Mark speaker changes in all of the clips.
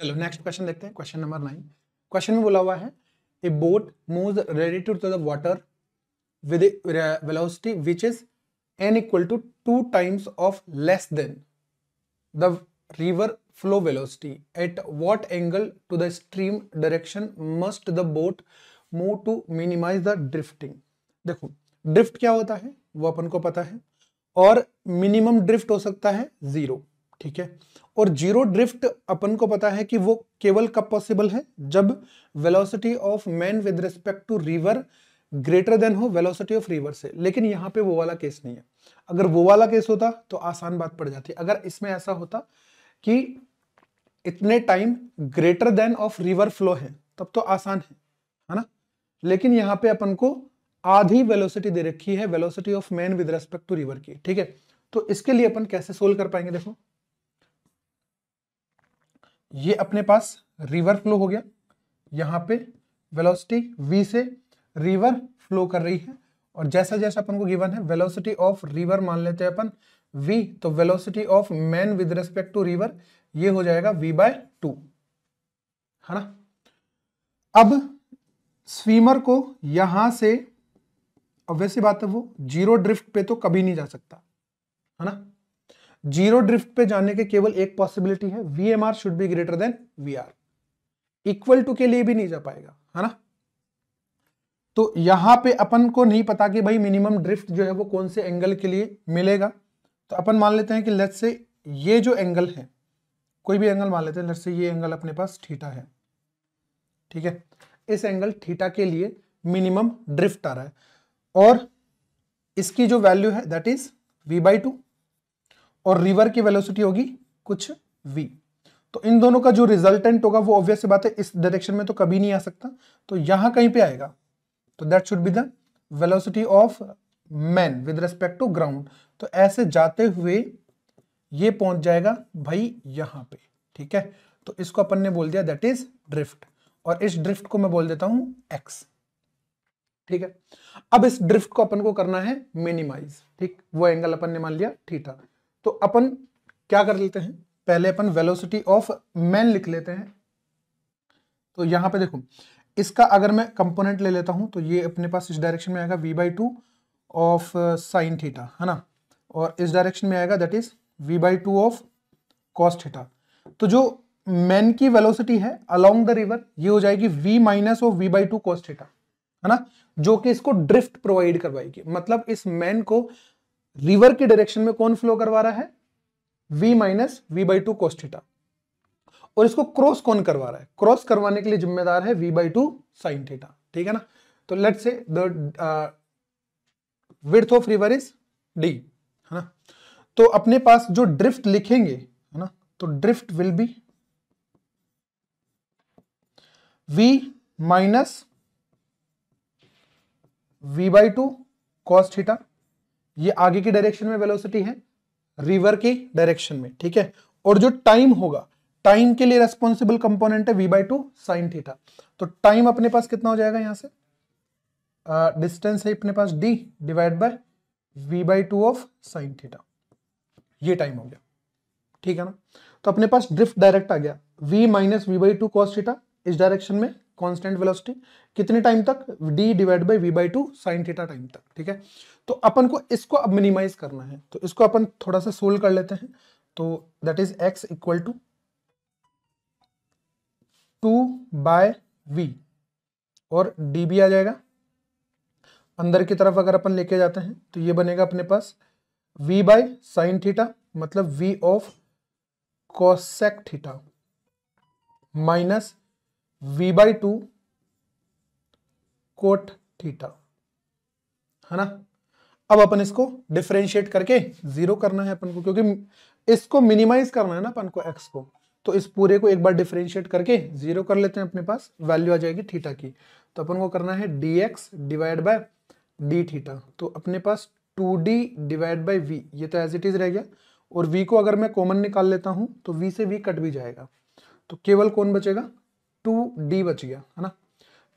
Speaker 1: चलो next question देखते हैं क्वेश्चन नंबर नाइन क्वेश्चन में बोला हुआ है a boat move ready to the water with velocity which is n equal to two times of less than the river flow velocity at what angle to the stream direction must the boat move to minimize the drifting देखो drift क्या होता है वो अपन को पता है और minimum drift हो सकता है जीरो ठीक है और जीरो ड्रिफ्ट अपन को पता है कि वो केवल कब पॉसिबल है जब velocity of man with respect to river greater than हो वेलोसिटी ऑफ रिवर से लेकिन यहाँ पे वो वाला केस नहीं है अगर वो वाला केस होता तो आसान बात पड़ जाती अगर इसमें ऐसा होता कि इतने time greater than of river flow है तब तो आसान है है ना लेकिन यहाँ पे अपन को आधी वेलोसिटी दे रखी है velocity of man with respect to river की ठीक है तो इसके लिए अपन कैसे सोल्व कर पाएंगे देखो ये अपने पास रिवर फ्लो हो गया यहाँ पे वेलोसिटी वी से रिवर फ्लो कर रही है और जैसा जैसा अपन को गिवन है वेलोसिटी ऑफ रिवर मान लेते हैं अपन वी तो velocity of man with respect to river ये हो जाएगा वी बाय टू है ना अब स्वीमर को यहां से अब वैसी बात है वो जीरो ड्रिफ्ट पे तो कभी नहीं जा सकता है ना जीरो ड्रिफ्ट पे जाने के केवल एक पॉसिबिलिटी है v m r should be greater than v r equal to के लिए भी नहीं जा पाएगा है ना तो यहां पे अपन को नहीं पता कि भाई मिनिमम ड्रिफ्ट जो है वो कौन से एंगल के लिए मिलेगा तो अपन मान लेते हैं कि लेट्स से ये जो एंगल है कोई भी एंगल मान लेते हैं लेट्स से ये एंगल अपने पास थीटा है ठीक है इस एंगल थीटा के लिए मिनिमम ड्रिफ्ट आ रहा है और इसकी जो वैल्यू है that is v by two और रिवर की वेलोसिटी होगी कुछ v तो इन दोनों का जो रिजल्टेंट होगा वो ऑब्वियस बात है इस डायरेक्शन में तो कभी नहीं आ सकता तो यहां कहीं पे आएगा तो that should be the velocity of man with respect to ground तो ऐसे जाते हुए ये पहुंच जाएगा भाई यहां पे ठीक है तो इसको अपन ने बोल दिया दैट इज ड्रिफ्ट और इस ड्रिफ्ट को मैं बोल देता हूं एक्स ठीक है अब इस ड्रिफ्ट को अपन को करना है मिनिमाइज ठीक वो एंगल अपन ने मान लिया थीटा तो अपन क्या कर लेते हैं पहले अपन वेलोसिटी ऑफ मैन लिख लेते हैं तो यहां पे देखो इसका अगर मैं कंपोनेंट ले लेता हूं तो ये अपने पास इस डायरेक्शन में आएगा v by two of sine theta है ना और इस डायरेक्शन में आएगा that is v by two of cos theta तो जो मैन की वेलोसिटी है अलोंग द रिवर ये हो जाएगी v minus of v by two cos theta है ना जो कि इसको ड्रिफ्ट प्रोवाइड करवाएगी मतलब इस मैन को रिवर के डायरेक्शन में कौन फ्लो करवा रहा है v minus v by two cos theta और इसको क्रॉस कौन करवा रहा है क्रॉस करवाने के लिए जिम्मेदार है v by two sine theta ठीक है ना तो let say width of river is d है ना तो अपने पास जो ड्रिफ्ट लिखेंगे है ना तो drift will be v minus v by two cos theta ये आगे की डायरेक्शन में वेलोसिटी है रिवर की डायरेक्शन में ठीक है और जो टाइम होगा टाइम के लिए रेस्पॉन्सिबल कंपोनेंट है v by two sine theta तो टाइम अपने पास कितना हो जाएगा यहां से डिस्टेंस uh, है अपने पास d divide by v by two of sine theta ये टाइम हो गया ठीक है ना तो अपने पास ड्रिफ्ट डायरेक्ट आ गया v minus v by two cos theta इस डायरेक्शन में कांस्टेंट वेलोसिटी कितने टाइम तक d divide by v by two sine theta time तक ठीक है तो अपन को इसको अब मिनिमाइज करना है तो इसको अपन थोड़ा सा सोल्व कर लेते हैं तो that is x equal to two by v और डी भी आ जाएगा अंदर की तरफ अगर अपन लेके जाते हैं तो ये बनेगा अपने पास वी बाय साइन थीटा मतलब v of cosec theta minus v by two cot theta है ना अब अपन इसको डिफ्रेंशिएट करके जीरो करना है अपन को क्योंकि इसको मिनिमाइज करना है ना अपन को एक्स को तो इस पूरे को एक बार डिफ्रेंशिएट करके जीरो कर लेते हैं अपने पास वैल्यू आ जाएगी थीटा की तो अपन को करना है d x divide by d theta तो अपने पास two d divide by v ये तो एज इट इज रह गया और वी को अगर मैं कॉमन निकाल लेता हूं तो वी से वी कट भी जाएगा तो केवल कौन बचेगा टू डी बच गया है ना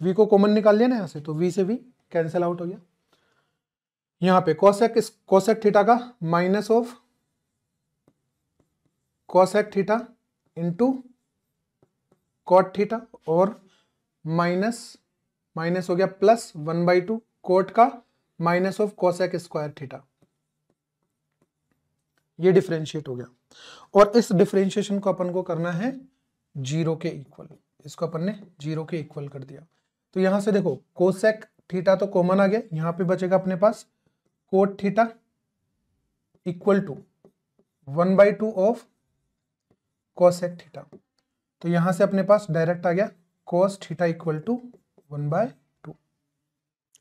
Speaker 1: वी को कॉमन निकाल लिया ना यहाँ से तो वी से वी कैंसिल आउट हो गया यहाँ पे कॉसेक कॉसेक थीटा का minus of cosec theta into cot theta और माइनस माइनस हो गया plus one by two cot का minus of cosec square theta ये डिफ्रेंशिएट हो गया और इस डिफ्रेंशिएशन को अपन को करना है जीरो के इक्वल इसको अपन ने जीरो के इक्वल कर दिया तो यहां से देखो कोसेक थीटा तो कॉमन आ गया यहां पे बचेगा अपने पास cot theta equal to one by two of cosec theta तो यहां से अपने पास डायरेक्ट आ गया cos theta equal to one by two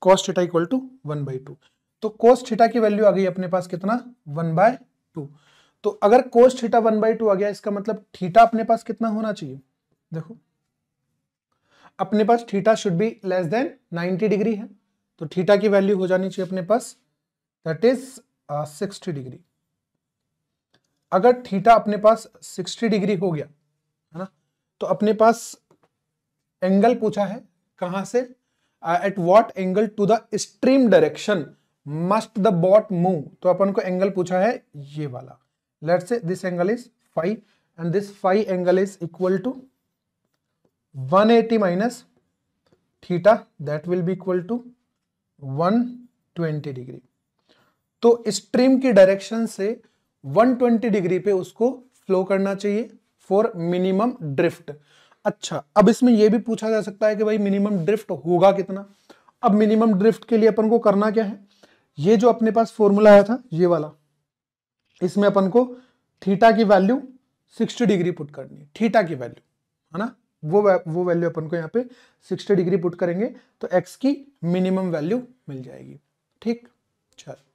Speaker 1: cos theta equal to one by two तो कोस थीटा की वैल्यू आ गई अपने पास कितना वन बाय टू तो अगर cos theta one by two आ गया इसका मतलब थीटा अपने पास कितना होना चाहिए देखो अपने पास theta should be less than 90 degree है तो थीटा की वैल्यू हो जानी चाहिए अपने पास दैट इज 60 डिग्री अगर थीटा अपने पास 60 डिग्री हो गया है ना तो अपने पास एंगल पूछा है कहाँ से at what angle to the stream direction must the boat move तो अपन को एंगल पूछा है ये वाला let say this angle is five and this five angle is equal to 180 minus theta that will be equal to 120 degree तो stream की direction से 120 डिग्री पे उसको फ्लो करना चाहिए फॉर मिनिमम ड्रिफ्ट अच्छा अब इसमें यह भी पूछा जा सकता है कि भाई मिनिमम ड्रिफ्ट होगा कितना अब मिनिमम ड्रिफ्ट के लिए अपन को करना क्या है ये जो अपने पास फॉर्मूला आया था ये वाला इसमें अपन को थीटा की वैल्यू 60 डिग्री पुट करनी है थीटा की वैल्यू है ना वो वो वैल्यू अपन को यहाँ पे 60 डिग्री पुट करेंगे तो एक्स की मिनिमम वैल्यू मिल जाएगी ठीक चल